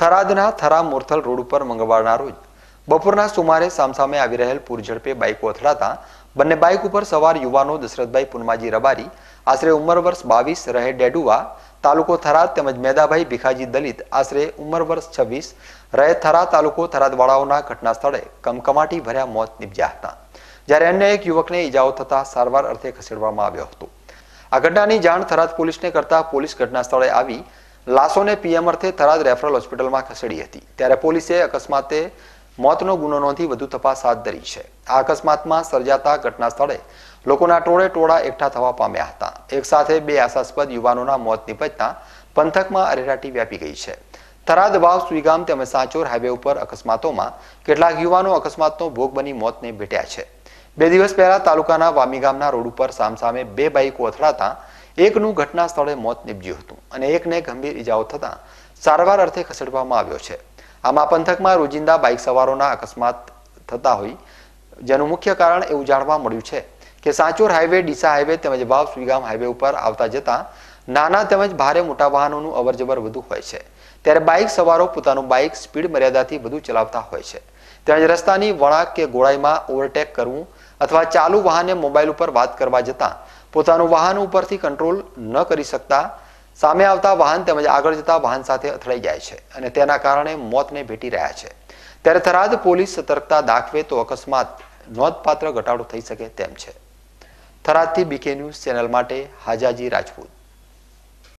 થરાદના Thara મોરથલ road ઉપર મંગળવારના રોજ બપોરના સુમારે સામસામે આવી રહેલ પૂરઝડપે બાઇકો અથડાતા બંને બાઇક ઉપર સવાર યુવાનો દશરથભાઈ પુનમાજી રબારી આશરે ઉંમર વર્ષ બાવીસ રહે ડેડુવા તાલુકો થરાદ તેમજ મેદાભાઈ ભીખાજી દલિત આશરે ઉંમર વર્ષ છવ્વીસ રહે થરા તાલુકો થરાદવાળાઓના ઘટના સ્થળે કમકમાટી ભર્યા મોત નીપજ્યા હતા જ્યારે અન્ય એક યુવકને ઈજાઓ થતા સારવાર અર્થે ખસેડવામાં આવ્યો હતો આ ઘટનાની જાણ થરાદ પોલીસને કરતા પોલીસ ઘટના સ્થળે આવી લાશોને પીએમ અર્થે થરાદ રેફરલ હોસ્પિટલમાં ખસેડી હતી ત્યારે પોલીસે અકસ્માતે મોતનો ગુનો નોંધી વધુ તપાસ હાથ ધરી છે આ અકસ્માતમાં સર્જાતા ઘટના સ્થળે લોકોના ટોળે ટોળા એકઠા થવા પામ્યા હતા એક સાથે બે આશાસ્પદ યુવાનોના મોત નિપજતા પંથકમાં અરેરાટી વ્યાપી ગઈ છે થરાદ વાવ સુઈગામ તેમજ સાંચોર હાઈવે ઉપર અકસ્માતોમાં કેટલાક યુવાનો અકસ્માતનો ભોગ બની મોતને ભેટ્યા છે બે દિવસ પહેલા તાલુકાના વામી ગામના રોડ ઉપર સામસામે બે બાઇક અથડાતા એકનું ઘટના સ્થળે મોત નીપજ્યું હતું અને એકને ગંભીર ઇજાઓ થતાં સારવાર અર્થે ખસેડવામાં આવ્યો છે આમાં પંથકમાં રોજિંદા બાઇક સવારોના અકસ્માત થતા હોય જેનું મુખ્ય કારણ એવું જાણવા મળ્યું છે કે સાંચોર હાઈવે ડીસા હાઈવે તેમજ વાવ સુઈગામ હાઈવે ઉપર આવતા જતા નાના તેમજ ભારે મોટા વાહનોનું અવરજવર વધુ હોય છે ત્યારે બાઇક સવારો પોતાનું બાઇક સ્પીડ મર્યાદાથી વધુ ચલાવતા હોય છે તેમજ રસ્તાની વળાંક કે ગોળાઈમાં ઓવરટેક કરવું અથવા ચાલુ વાહનને મોબાઈલ ઉપર વાત કરવા જતાં પોતાનું વાહન ઉપરથી કંટ્રોલ ન કરી શકતા સામે આવતા વાહન તેમજ આગળ જતા વાહન સાથે અથડાઈ જાય છે અને તેના કારણે મોતને ભેટી રહ્યા છે ત્યારે થરાદ પોલીસ સતર્કતા દાખવે તો અકસ્માત નોંધપાત્ર ઘટાડો થઈ શકે તેમ છે થરાદથી બીકે ન્યૂઝ ચેનલ માટે હાજાજી રાજપૂત